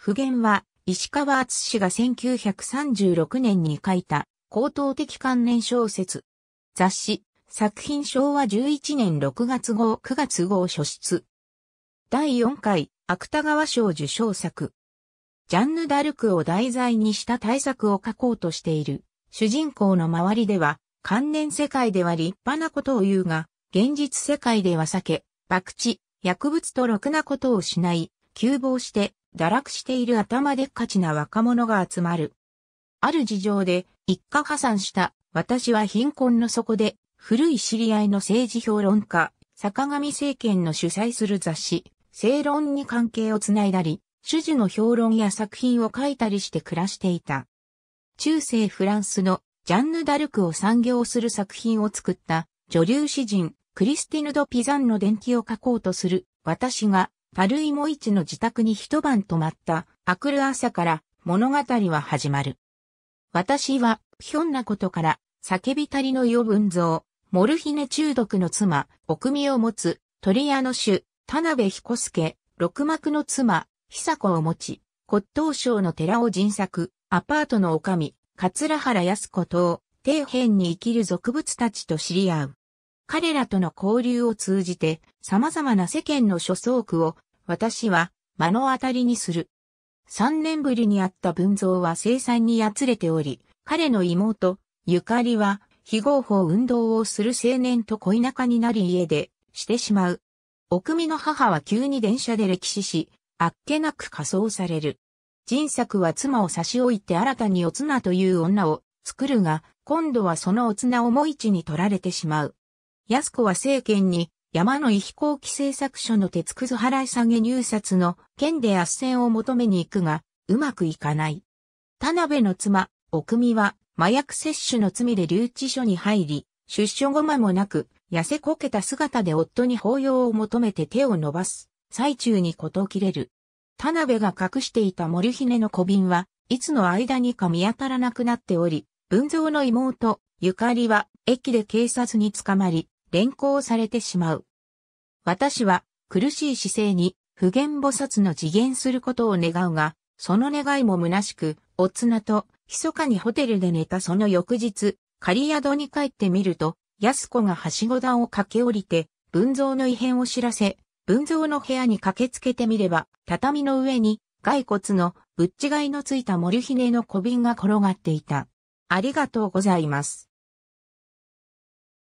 普言は、石川厚氏が1936年に書いた、高等的関連小説。雑誌、作品昭和11年6月号9月号初出。第4回、芥川賞受賞作。ジャンヌ・ダルクを題材にした大作を書こうとしている。主人公の周りでは、関連世界では立派なことを言うが、現実世界では避け、博打、薬物とろくなことをしない、急防して、堕落している頭でっかちな若者が集まる。ある事情で一家破産した私は貧困の底で古い知り合いの政治評論家、坂上政権の主催する雑誌、正論に関係をつないだり、主樹の評論や作品を書いたりして暮らしていた。中世フランスのジャンヌ・ダルクを産業する作品を作った女流詩人クリスティヌ・ド・ピザンの伝記を書こうとする私がパルイモイチの自宅に一晩泊まった明くる朝から物語は始まる。私は、ひょんなことから、叫びたりの余分像、モルヒネ中毒の妻、奥美を持つ、鳥屋の主、田辺彦介、六幕の妻、久子を持ち、骨董省の寺を人作、アパートの女将、桂原康子と、底辺に生きる俗物たちと知り合う。彼らとの交流を通じて様々な世間の諸相区を私は目の当たりにする。三年ぶりに会った文蔵は生産にやつれており、彼の妹、ゆかりは非合法運動をする青年と恋仲になり家でしてしまう。お組の母は急に電車で歴史し、あっけなく仮装される。人作は妻を差し置いて新たにお綱という女を作るが、今度はそのお綱ををも一に取られてしまう。安子は政権に山野井飛行機製作所の鉄くず払い下げ入札の件で斡旋を求めに行くが、うまくいかない。田辺の妻、奥美は麻薬摂取の罪で留置所に入り、出所後間もなく、痩せこけた姿で夫に抱擁を求めて手を伸ばす。最中に事切れる。田辺が隠していた森姫の小瓶は、いつの間にか見当たらなくなっており、文蔵の妹、ゆかりは、駅で警察に捕まり、連行されてしまう。私は苦しい姿勢に普賢菩薩の次元することを願うが、その願いも虚しく、お綱なと、密かにホテルで寝たその翌日、仮宿に帰ってみると、安子がはしご段を駆け下りて、文蔵の異変を知らせ、文蔵の部屋に駆けつけてみれば、畳の上に、骸骨の、ぶっちがいのついたモルヒネの小瓶が転がっていた。ありがとうございます。